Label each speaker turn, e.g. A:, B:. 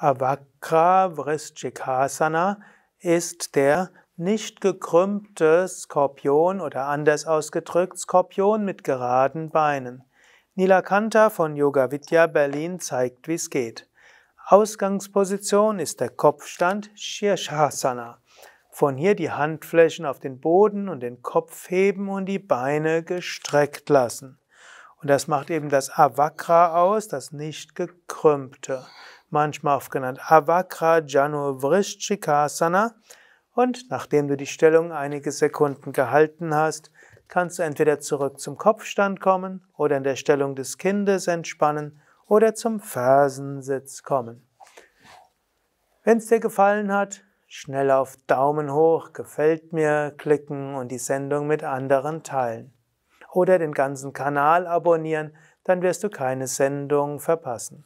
A: Avakra Vrischikasana ist der nicht gekrümmte Skorpion oder anders ausgedrückt Skorpion mit geraden Beinen. Nilakanta von Yoga Vidya Berlin zeigt, wie es geht. Ausgangsposition ist der Kopfstand Shirshasana. Von hier die Handflächen auf den Boden und den Kopf heben und die Beine gestreckt lassen. Und das macht eben das Avakra aus, das nicht gekrümmte manchmal auch genannt Avakra Janu Vrishchikasana. Und nachdem du die Stellung einige Sekunden gehalten hast, kannst du entweder zurück zum Kopfstand kommen oder in der Stellung des Kindes entspannen oder zum Fersensitz kommen. Wenn es dir gefallen hat, schnell auf Daumen hoch, gefällt mir klicken und die Sendung mit anderen teilen. Oder den ganzen Kanal abonnieren, dann wirst du keine Sendung verpassen.